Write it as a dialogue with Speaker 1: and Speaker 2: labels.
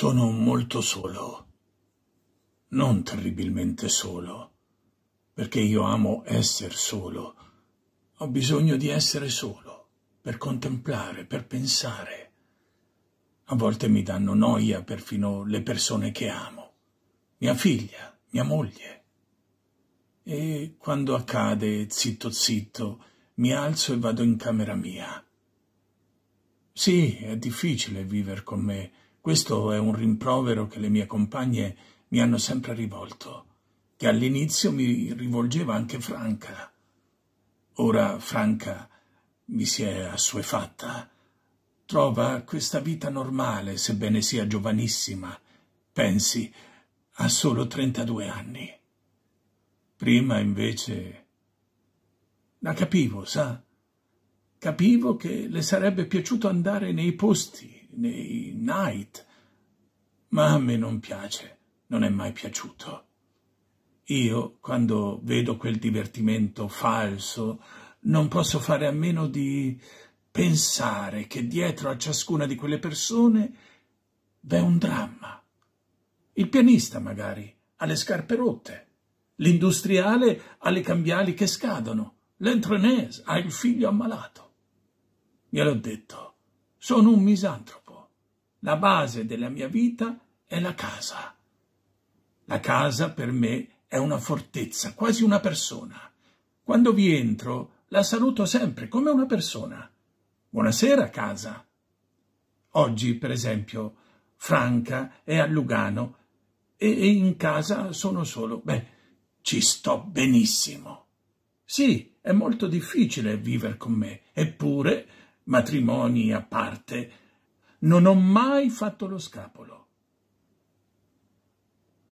Speaker 1: Sono molto solo. Non terribilmente solo, perché io amo essere solo. Ho bisogno di essere solo, per contemplare, per pensare. A volte mi danno noia perfino le persone che amo. Mia figlia, mia moglie. E quando accade, zitto zitto, mi alzo e vado in camera mia. Sì, è difficile vivere con me, questo è un rimprovero che le mie compagne mi hanno sempre rivolto, che all'inizio mi rivolgeva anche Franca. Ora Franca mi si è assuefatta. Trova questa vita normale, sebbene sia giovanissima. Pensi, ha solo 32 anni. Prima invece la capivo, sa? Capivo che le sarebbe piaciuto andare nei posti nei night, ma a me non piace, non è mai piaciuto. Io, quando vedo quel divertimento falso, non posso fare a meno di pensare che dietro a ciascuna di quelle persone v'è un dramma. Il pianista, magari, ha le scarpe rotte, l'industriale ha le cambiali che scadono, l'entrenaise ha il figlio ammalato. Gliel'ho detto, sono un misantro la base della mia vita è la casa. La casa per me è una fortezza, quasi una persona. Quando vi entro, la saluto sempre come una persona. Buonasera, casa. Oggi, per esempio, Franca è a Lugano e in casa sono solo. Beh, ci sto benissimo. Sì, è molto difficile vivere con me, eppure, matrimoni a parte, non ho mai fatto lo scapolo.